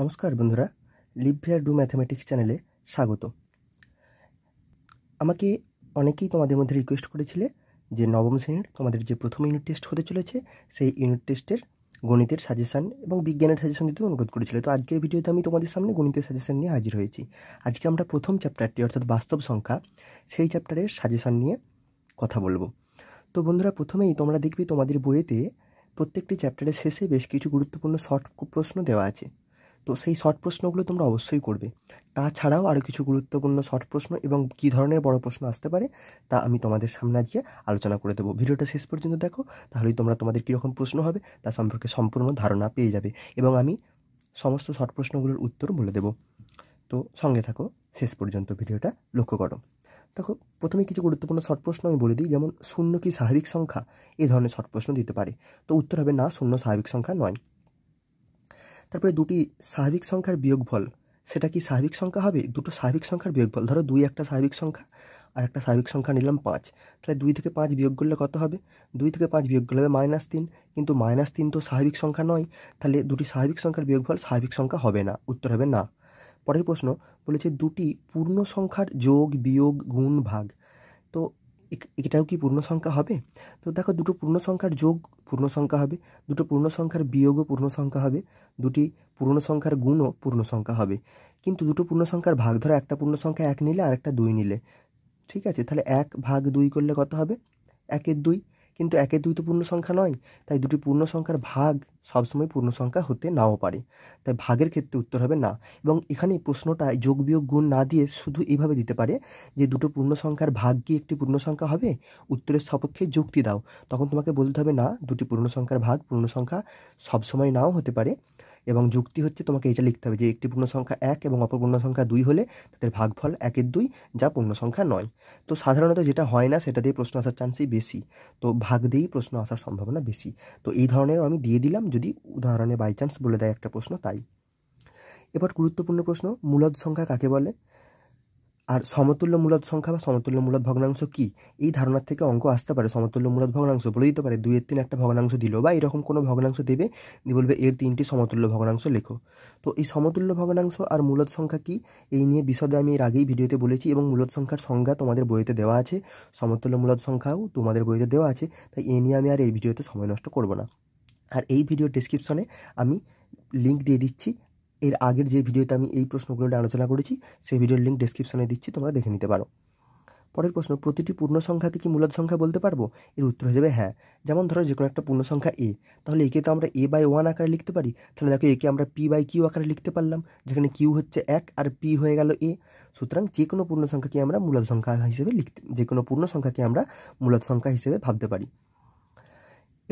নমস্কার বন্ধুরা লিভিয়ার do mathematics চ্যানেলে স্বাগত আমাকে অনেকেই তোমাদের মধ্যে রিকোয়েস্ট করেছিলে যে নবম শ্রেণীর তোমাদের যে প্রথম ইউনিট টেস্ট হতে চলেছে সেই ইউনিট টেস্টের গণিতের সাজেশান এবং বিজ্ঞানের সাজেশান দিতে অনুরোধ করেছিল তো আজকের ভিডিওতে আমি তোমাদের সামনে গণিতের সাজেশান নিয়ে হাজির হয়েছি আজকে আমরা প্রথম চ্যাপ্টারটি অর্থাৎ বাস্তব সংখ্যা সেই চ্যাপ্টারের সাজেশান নিয়ে কথা বলবো তো বন্ধুরা প্রথমেই তোমরা দেখবে তোমাদের বইয়েতে প্রত্যেকটি চ্যাপ্টারের শেষে বেশ কিছু গুরুত্বপূর্ণ শর্ট প্রশ্ন দেওয়া আছে তো সেই শর্ট প্রশ্নগুলো তোমরা অবশ্যই করবে তাছাড়াও আরও কিছু গুরুত্বপূর্ণ শর্ট প্রশ্ন এবং কী ধরনের বড় প্রশ্ন আসতে পারে তা আমি তোমাদের সামনে আজকে আলোচনা করে দেবো ভিডিওটা শেষ পর্যন্ত দেখো তাহলেই তোমরা তোমাদের কীরকম প্রশ্ন হবে তা সম্পর্কে সম্পূর্ণ ধারণা পেয়ে যাবে এবং আমি সমস্ত শর্ট প্রশ্নগুলোর উত্তর বলে দেবো তো সঙ্গে থাকো শেষ পর্যন্ত ভিডিওটা লক্ষ্য করো দেখো প্রথমে কিছু গুরুত্বপূর্ণ শর্ট প্রশ্ন আমি বলে দিই যেমন শূন্য কি স্বাভাবিক সংখ্যা এ ধরনের শর্ট প্রশ্ন দিতে পারে তো উত্তর হবে না শূন্য স্বাভাবিক সংখ্যা নয় তারপরে দুটি স্বাভাবিক সংখ্যার বিয়োগফল সেটা কি স্বাভাবিক সংখ্যা হবে দুটো স্বাভাবিক সংখ্যার বিয়োগফল ধরো দুই একটা স্বাভাবিক সংখ্যা আর একটা স্বাভাবিক সংখ্যা নিলাম পাঁচ তাহলে দুই থেকে পাঁচ বিয়োগ করলে কত হবে দুই থেকে পাঁচ বিয়োগ করলে হবে মাইনাস তিন কিন্তু মাইনাস তিন তো স্বাভাবিক সংখ্যা নয় তাহলে দুটি স্বাভাবিক সংখ্যার বিয়োগফল স্বাভাবিক সংখ্যা হবে না উত্তর হবে না পরের প্রশ্ন বলেছে দুটি পূর্ণ সংখ্যার যোগ বিয়োগ গুণ ভাগ তো এটাও কি পূর্ণ সংখ্যা হবে তো দেখো দুটো পূর্ণ সংখ্যার যোগ পূর্ণ সংখ্যা হবে দুটো পূর্ণ সংখ্যার বিয়োগও পূর্ণ সংখ্যা হবে দুটি পূর্ণ সংখ্যার গুণও পূর্ণ সংখ্যা হবে কিন্তু দুটো পূর্ণ সংখ্যার ভাগ ধরো একটা পূর্ণ সংখ্যা এক নিলে আর একটা দুই নিলে ঠিক আছে তাহলে এক ভাগ দুই করলে কত হবে একের দুই কিন্তু একে দুই তো পূর্ণ সংখ্যা নয় তাই দুটি পূর্ণ সংখ্যার ভাগ সবসময় পূর্ণ সংখ্যা হতে নাও পারে তাই ভাগের ক্ষেত্রে উত্তর হবে না এবং এখানে প্রশ্নটা যোগ বিয়োগ গুণ না দিয়ে শুধু এইভাবে দিতে পারে যে দুটো পূর্ণ সংখ্যার ভাগ কি একটি পূর্ণ সংখ্যা হবে উত্তরের সপক্ষে যুক্তি দাও তখন তোমাকে বলতে হবে না দুটি পূর্ণ সংখ্যার ভাগ পূর্ণ সংখ্যা সবসময় নাও হতে পারে এবং যুক্তি হচ্ছে তোমাকে এটা লিখতে হবে যে একটি পূর্ণ সংখ্যা এক এবং অপর পূর্ণ সংখ্যা দুই হলে তাদের ভাগফল একের দুই যা পূর্ণ সংখ্যা নয় তো সাধারণত যেটা হয় না সেটা দিয়ে প্রশ্ন আসার চান্সই বেশি তো ভাগ দিয়েই প্রশ্ন আসার সম্ভাবনা বেশি তো এই ধরনের আমি দিয়ে দিলাম যদি উদাহরণে বাই চান্স বলে দেয় একটা প্রশ্ন তাই এবার গুরুত্বপূর্ণ প্রশ্ন মূলদ সংখ্যা কাকে বলে আর সমতুল্য মূলদ সংখ্যা বা সমতুল্য মূলদ ভগ্নাংশ কি এই ধারণার থেকে অঙ্ক আসতে পারে সমতুল্য মূলদ ভগ্নাংশ বলে দিতে পারে দুইয়ের তিন একটা ভগ্নাংশ দিল বা এরকম কোনো ভগ্নাংশ দেবে দিয়ে বলবে এর তিনটি সমতুল্য ভগ্নাংশ লেখো তো এই সমতুল্য ভগ্নাংশ আর মূলদ সংখ্যা কি এই নিয়ে বিশদে আমি এর আগেই ভিডিওতে বলেছি এবং মূলদ সংখ্যার সংজ্ঞা তোমাদের বইতে দেওয়া আছে সমতুল্য মূলদ সংখ্যাও তোমাদের বইতে দেওয়া আছে তাই এ নিয়ে আমি আর এই ভিডিওতে সময় নষ্ট করব না আর এই ভিডিও ডিসক্রিপশনে আমি লিঙ্ক দিয়ে দিচ্ছি এর আগের যে ভিডিওতে আমি এই প্রশ্নগুলো আলোচনা করেছি সেই ভিডিওর লিঙ্ক ডেসক্রিপশনে দিচ্ছি তোমরা দেখে নিতে পারো পরের প্রশ্ন প্রতিটি পূর্ণ সংখ্যাকে কি মূলদ সংখ্যা বলতে পারবো এর উত্তর হয়ে যাবে হ্যাঁ যেমন ধরো যে কোনো একটা পূর্ণ সংখ্যা এ তাহলে একে তো আমরা এ বাই ওয়ান আকারে লিখতে পারি তাহলে দেখো একে আমরা পি বাই কিউ আকারে লিখতে পারলাম যেখানে কিউ হচ্ছে এক আর পি হয়ে গেল এ সুতরাং যে কোনো পূর্ণ সংখ্যাকে আমরা মূলদ সংখ্যা হিসেবে লিখতে যে কোনো পূর্ণ সংখ্যাকে আমরা মূলদ সংখ্যা হিসেবে ভাবতে পারি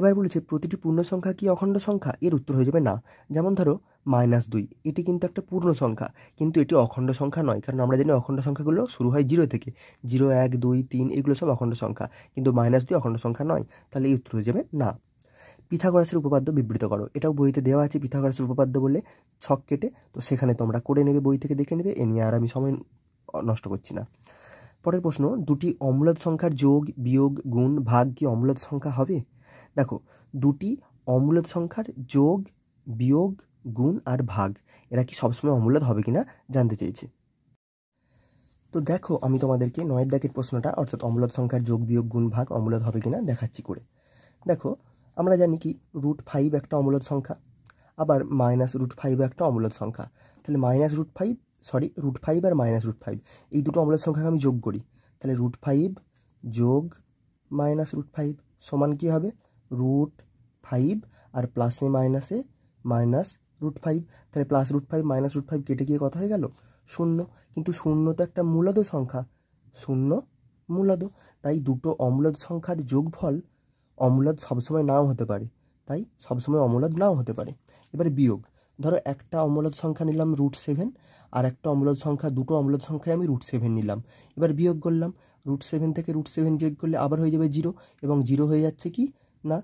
এবার বলেছে প্রতিটি পূর্ণ সংখ্যা কি অখণ্ড সংখ্যা এর উত্তর হয়ে যাবে না যেমন ধরো মাইনাস দুই এটি কিন্তু একটা পূর্ণ সংখ্যা কিন্তু এটি অখণ্ড সংখ্যা নয় কারণ আমরা জানি অখণ্ড সংখ্যাগুলো শুরু হয় জিরো থেকে জিরো এক দুই তিন এগুলো সব অখণ্ড সংখ্যা কিন্তু মাইনাস দুই অখণ্ড সংখ্যা নয় তাহলে এই উত্তর হয়ে যাবে না পিথাগরাসের উপপাদ্য বিবৃত করো এটাও বইতে দেওয়া আছে পিথাগরাসের উপপাদ্য বলে ছক কেটে তো সেখানে তোমরা করে নেবে বই থেকে দেখে নেবে এ নিয়ে আর আমি সময় নষ্ট করছি না পরের প্রশ্ন দুটি অম্লদ সংখ্যার যোগ বিয়োগ গুণ ভাগ কি অম্লদ সংখ্যা হবে দেখো দুটি অমূলত সংখ্যার যোগ বিয়োগ গুণ আর ভাগ এরা কি সবসময় অমূলত হবে কিনা জানতে চেয়েছে তো দেখো আমি তোমাদেরকে নয়ের দাগের প্রশ্নটা অর্থাৎ অমূলত সংখ্যার যোগ বিয়োগ গুণ ভাগ অমূলত হবে কিনা দেখাচ্ছি করে দেখো আমরা জানি কি রুট ফাইভ একটা অমূলত সংখ্যা আবার মাইনাস রুট ফাইভ একটা অমূলত সংখ্যা তাহলে minus root five sorry root five আর মাইনাস রুট ফাইভ এই দুটো অমূলত সংখ্যাকে আমি যোগ করি তাহলে রুট ফাইভ যোগ মাইনাস রুট ফাইভ সমান কী হবে রুট ফাইভ আর প্লাসে মাইনাসে মাইনাস রুট ফাইভ তাহলে plus root five minus root five কেটে গিয়ে কথা হয়ে গেল শূন্য কিন্তু শূন্য তো একটা মূলদ সংখ্যা শূন্য মূলদ তাই দুটো অমূলদ সংখ্যার যোগফল অমূলদ সবসময় নাও হতে পারে তাই সবসময় অমূলদ নাও হতে পারে এবারে বিয়োগ ধরো একটা অমূলদ সংখ্যা নিলাম রুট সেভেন আর একটা অমূলদ সংখ্যা দুটো অমূলদ সংখ্যায় আমি রুট সেভেন নিলাম এবার বিয়োগ করলাম রুট সেভেন থেকে রুট সেভেন বিয়োগ করলে আবার হয়ে যাবে জিরো এবং জিরো হয়ে যাচ্ছে কি না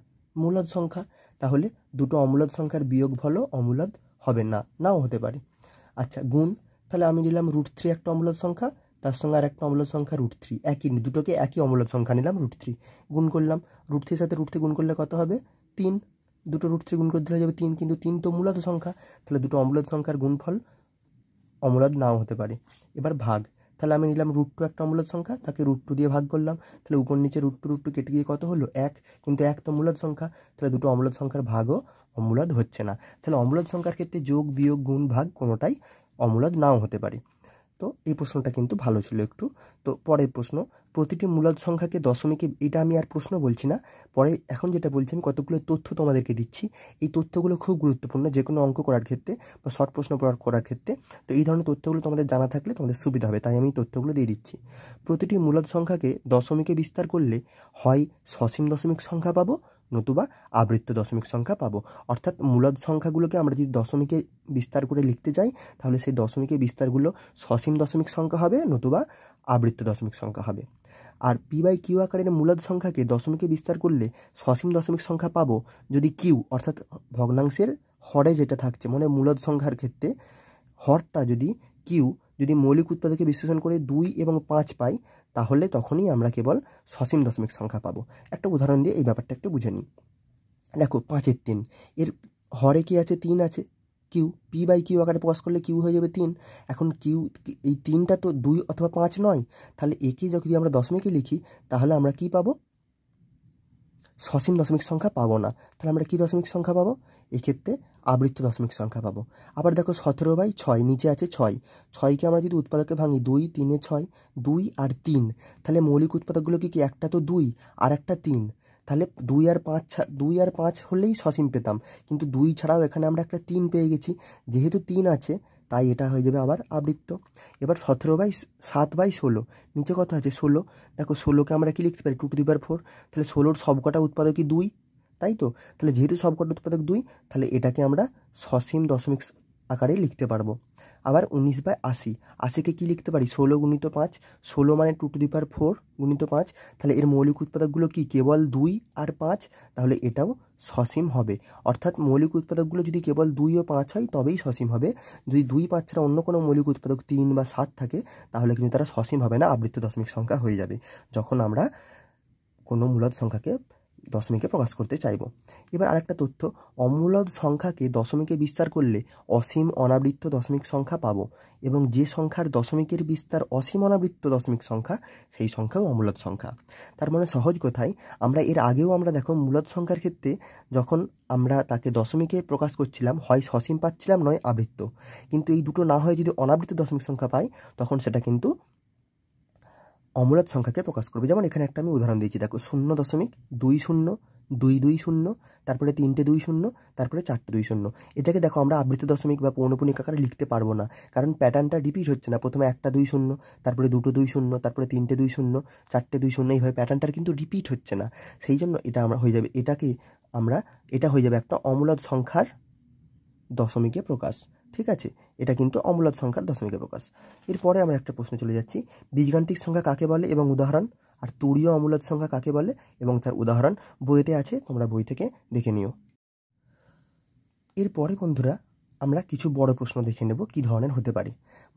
মূলদ সংখ্যা তাহলে দুটো অমূলদ সংখ্যার বিয়োগ ফলও অমূলদ হবে না নাও হতে পারে আচ্ছা গুণ তাহলে আমি নিলাম রুট থ্রি একটা অমূলদ সংখ্যা তার সঙ্গে আর একটা অমূলদ সংখ্যা রুট থ্রি একই দুটোকে একই অমূলদ সংখ্যা নিলাম রুট থ্রি গুণ করলাম রুট থ্রির সাথে রুট থ্রি গুণ করলে কত হবে তিন দুটো রুট থ্রি গুণ করে দিলে যাবে তিন কিন্তু তিন তো মূলত সংখ্যা তাহলে দুটো অমূলদ সংখ্যার গুণফল অমূলদ নাও হতে পারে এবার ভাগ তাহলে আমি নিলাম রুট টু একটা অমূলদ সংখ্যা তাকে রুট টু দিয়ে ভাগ করলাম তাহলে উপর নিচে রুট টু রুট টু কেটে গিয়ে কত হলো এক কিন্তু এক তো অমূলদ সংখ্যা তাহলে দুটো অমূলদ সংখ্যার ভাগও অমূলদ হচ্ছে না তাহলে অমূলদ সংখ্যার ক্ষেত্রে যোগ বিয়োগ গুণ ভাগ কোনোটাই অমূলদ নাও হতে পারে তো এই প্রশ্নটা কিন্তু ভালো ছিল একটু তো পরের প্রশ্ন প্রতিটি মূলদ সংখ্যাকে দশমিকে এটা আমি আর প্রশ্ন বলছি না পরে এখন যেটা বলছি আমি কতগুলো তথ্য তোমাদেরকে দিচ্ছি এই তথ্যগুলো খুব গুরুত্বপূর্ণ যে কোনো অঙ্ক করার ক্ষেত্রে বা শর্ট প্রশ্ন করার ক্ষেত্রে তো এই ধরনের তথ্যগুলো তোমাদের জানা থাকলে তোমাদের সুবিধা হবে তাই আমি তথ্যগুলো দিয়ে দিচ্ছি প্রতিটি মূলদ সংখ্যাকে দশমিকে বিস্তার করলে হয় সসীম দশমিক সংখ্যা পাবো নতুবা আবৃত্ত দশমিক সংখ্যা পাবো অর্থাৎ মূলদ সংখ্যাগুলোকে আমরা যদি দশমিকে বিস্তার করে লিখতে যাই তাহলে সেই দশমিকের বিস্তারগুলো সসীম দশমিক সংখ্যা হবে নতুবা আবৃত্ত দশমিক সংখ্যা হবে আর পি বাই কিউ আকারের মূলদ সংখ্যাকে দশমিকে বিস্তার করলে সসীম দশমিক সংখ্যা পাবো যদি কিউ অর্থাৎ ভগ্নাংশের হরে যেটা থাকছে মানে মূলদ সংখ্যার ক্ষেত্রে হরটা যদি কিউ যদি মৌলিক উৎপাদকে বিশ্লেষণ করে দুই এবং পাঁচ পাই তাহলে তখনই আমরা কেবল সসীম দশমিক সংখ্যা পাবো একটা উদাহরণ দিয়ে এই ব্যাপারটা একটু বুঝে নিই দেখো পাঁচের তিন এর হরে কি আছে তিন আছে কিউ পি বাই কিউ আকারে প্রকাশ করলে কিউ হয়ে যাবে তিন এখন কিউ এই তিনটা তো দুই অথবা পাঁচ নয় তাহলে একে যদি আমরা দশমিকে লিখি তাহলে আমরা কি পাবো সসীম দশমিক সংখ্যা পাবো না তাহলে আমরা কি দশমিক সংখ্যা পাবো এক্ষেত্রে আবৃত্ত দশমিক সংখ্যা পাবো আবার দেখো সতেরো বাই ছয় নিচে আছে ছয় ছয়কে আমরা যদি উৎপাদকে ভাঙি দুই তিনে ছয় দুই আর তিন তাহলে মৌলিক উৎপাদকগুলো কি কি একটা তো দুই আর একটা তিন তাহলে দুই আর পাঁচ দুই আর পাঁচ হলেই সসীম পেতাম কিন্তু দুই ছাড়াও এখানে আমরা একটা তিন পেয়ে গেছি যেহেতু তিন আছে তাই এটা হয়ে যাবে আবার আবৃত্ত এবার সতেরো বাই সাত বাই ষোলো নিচে কথা আছে ষোলো দেখো ষোলোকে আমরা কি লিখতে পারি টু টু দিবার ফোর তাহলে ষোলোর সবকটা উৎপাদকই দুই তাই তো তাহলে যেহেতু সবকটা উৎপাদক দুই তাহলে এটাকে আমরা সসীম দশমিক আকারে লিখতে পারবো আবার উনিশ বাই আশি আশিকে কী লিখতে পারি ষোলো গুণিত পাঁচ ষোলো মানে two to the power four গুণিত পাঁচ তাহলে এর মৌলিক উৎপাদকগুলো কি কেবল দুই আর পাঁচ তাহলে এটাও সসীম হবে অর্থাৎ মৌলিক উৎপাদকগুলো যদি কেবল দুই ও পাঁচ হয় তবেই সসীম হবে যদি দুই পাঁচ ছাড়া অন্য কোনো মৌলিক উৎপাদক তিন বা সাত থাকে তাহলে কিন্তু তারা সসীম হবে না আবৃত্ত দশমিক সংখ্যা হয়ে যাবে যখন আমরা কোনো মূলত সংখ্যাকে দশমিকে প্রকাশ করতে চাইব এবার আরেকটা তথ্য অমূলদ সংখ্যাকে দশমিকে বিস্তার করলে অসীম অনাবৃত্ত দশমিক সংখ্যা পাব এবং যে সংখ্যার দশমিকের বিস্তার অসীম অনাবৃত্ত দশমিক সংখ্যা সেই সংখ্যাও অমূলদ সংখ্যা তার মানে সহজ কথায় আমরা এর আগেও আমরা দেখো মূলদ সংখ্যার ক্ষেত্রে যখন আমরা তাকে দশমিকে প্রকাশ করছিলাম হয় সসীম পাচ্ছিলাম নয় আবৃত্ত কিন্তু এই দুটো না হয়ে যদি অনাবৃত্ত দশমিক সংখ্যা পাই তখন সেটা কিন্তু অমূলত সংখ্যাকে প্রকাশ করবে যেমন এখানে একটা আমি উদাহরণ দিয়েছি দেখো শূন্য দশমিক দুই শূন্য দুই দুই শূন্য তারপরে তিনটে দুই শূন্য তারপরে চারটে দুই শূন্য এটাকে দেখো আমরা আবৃত দশমিক বা পৌনপুণিক আকারে লিখতে পারবো না কারণ প্যাটার্নটা রিপিট হচ্ছে না প্রথমে একটা দুই শূন্য তারপরে দুটো দুই শূন্য তারপরে তিনটে দুই শূন্য চারটে দুই শূন্য এইভাবে প্যাটার্নটার কিন্তু রিপিট হচ্ছে না সেই জন্য এটা আমরা হয়ে যাবে এটাকে আমরা এটা হয়ে যাবে একটা অমূলত সংখ্যার দশমিকে প্রকাশ ঠিক আছে এটা কিন্তু অমূলদ সংখ্যার দশমিকে প্রকাশ এরপরে আমরা একটা প্রশ্ন চলে যাচ্ছি বীজগান্তিক সংখ্যা কাকে বলে এবং উদাহরণ আর তুরীয় অমূলদ সংখ্যা কাকে বলে এবং তার উদাহরণ বইতে আছে তোমরা বই থেকে দেখে নিও এরপরে বন্ধুরা আমরা কিছু বড় প্রশ্ন দেখে নেব কি ধরনের হতে পারে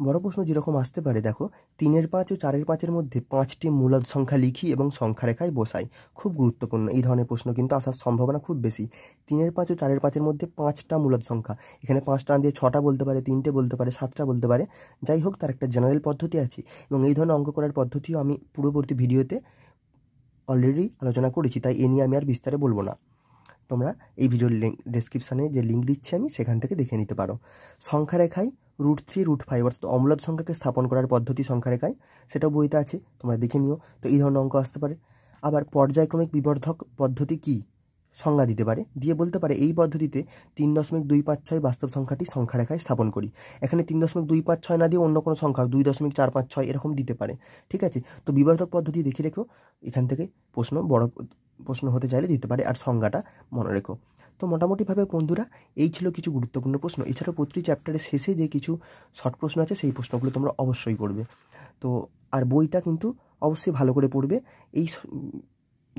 বড় প্রশ্ন যেরকম আসতে পারে দেখো তিনের পাঁচ ও চারের পাঁচের মধ্যে পাঁচটি মূলদ সংখ্যা লিখি এবং সংখ্যা রেখায় বসাই খুব গুরুত্বপূর্ণ এই ধরনের প্রশ্ন কিন্তু আসার সম্ভাবনা খুব বেশি তিনের পাঁচ ও চারের পাঁচের মধ্যে পাঁচটা মূলদ সংখ্যা এখানে পাঁচটা দিয়ে ছটা বলতে পারে তিনটে বলতে পারে সাতটা বলতে পারে যাই হোক তার একটা জেনারেল পদ্ধতি আছে এবং এই ধরনের অঙ্ক করার পদ্ধতিও আমি পূর্ববর্তী ভিডিওতে অলরেডি আলোচনা করেছি তাই এ নিয়ে আমি আর বিস্তারে বলবো না তোমরা এই ভিডিওর লিঙ্ক ডেসক্রিপশানে যে লিঙ্ক দিচ্ছি আমি সেখান থেকে দেখে নিতে পারো সংখ্যা রেখায় রুট থ্রি রুট ফাইভ অর্থাৎ অম্লত সংখ্যাকে স্থাপন করার পদ্ধতি সংখ্যা রেখায় সেটাও বইতে আছে তোমরা দেখে নিও তো এই ধরনের অঙ্ক আসতে পারে আবার পর্যায়ক্রমিক বিবর্ধক পদ্ধতি কী সংজ্ঞা দিতে পারে দিয়ে বলতে পারে এই পদ্ধতিতে তিন দশমিক দুই পাঁচ ছয় বাস্তব সংখ্যাটি সংখ্যা রেখায় স্থাপন করি এখানে তিন দশমিক দুই পাঁচ ছয় না দিয়ে অন্য কোনো সংখ্যা দুই দশমিক চার পাঁচ ছয় এরকম দিতে পারে ঠিক আছে তো বিবর্ধক পদ্ধতি দেখে রেখো এখান থেকে প্রশ্ন বড় প্রশ্ন হতে চাইলে দিতে পারে আর সংজ্ঞাটা মনে রেখো তো মোটামুটিভাবে বন্ধুরা এই ছিল কিছু গুরুত্বপূর্ণ প্রশ্ন এছাড়া প্রতিটি চ্যাপ্টারের শেষে যে কিছু শর্ট প্রশ্ন আছে সেই প্রশ্নগুলো তোমরা অবশ্যই পড়বে তো আর বইটা কিন্তু অবশ্যই ভালো করে পড়বে এই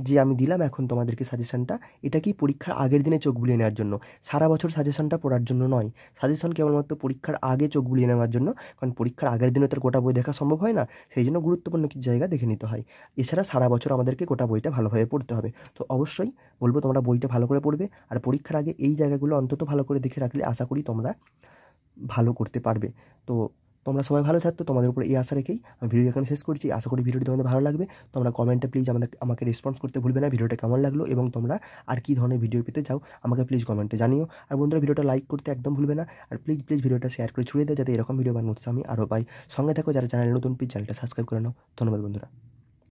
যে আমি দিলাম এখন তোমাদেরকে সাজেশানটা এটা কি পরীক্ষার আগের দিনে চোখ বুলিয়ে নেওয়ার জন্য সারা বছর সাজেশানটা পড়ার জন্য নয় সাজেশন কেবলমাত্র পরীক্ষার আগে চোখ বুলিয়ে নেওয়ার জন্য কারণ পরীক্ষার আগের দিনে তোর গোটা বই দেখা সম্ভব হয় না সেই জন্য গুরুত্বপূর্ণ কিছু জায়গা দেখে নিতে হয় এছাড়া সারা বছর আমাদেরকে গোটা বইটা ভালোভাবে পড়তে হবে তো অবশ্যই বলবো তোমরা বইটা ভালো করে পড়বে আর পরীক্ষার আগে এই জায়গাগুলো অন্তত ভালো করে দেখে রাখলে আশা করি তোমরা ভালো করতে পারবে তো তোমরা সবাই ভালো থাকতো তোমাদের উপর এই আশা রেখেই আমি ভিডিও এখানে শেষ করছি আশা করি ভিডিওটি তোমাদের ভালো লাগবে তোমরা কমেন্টে প্লিজ আমাদের আমাকে রেসপন্স করতে ভুলবে না ভিডিওটা কেমন লাগলো এবং তোমরা আর কী ধরনের ভিডিও পেতে চাও আমাকে প্লিজ কমেন্টে জানিও আর বন্ধুরা ভিডিওটা লাইক করতে একদম ভুলবে না আর প্লিজ প্লিজ ভিডিওটা শেয়ার করে ছড়িয়ে দেয় যাতে এরকম ভিডিও বানানোর আমি আরও পাই সঙ্গে থাকো যারা চ্যানেল নতুন প্লিজ চ্যানেলটা সাবস্ক্রাইব করে নাও ধন্যবাদ বন্ধুরা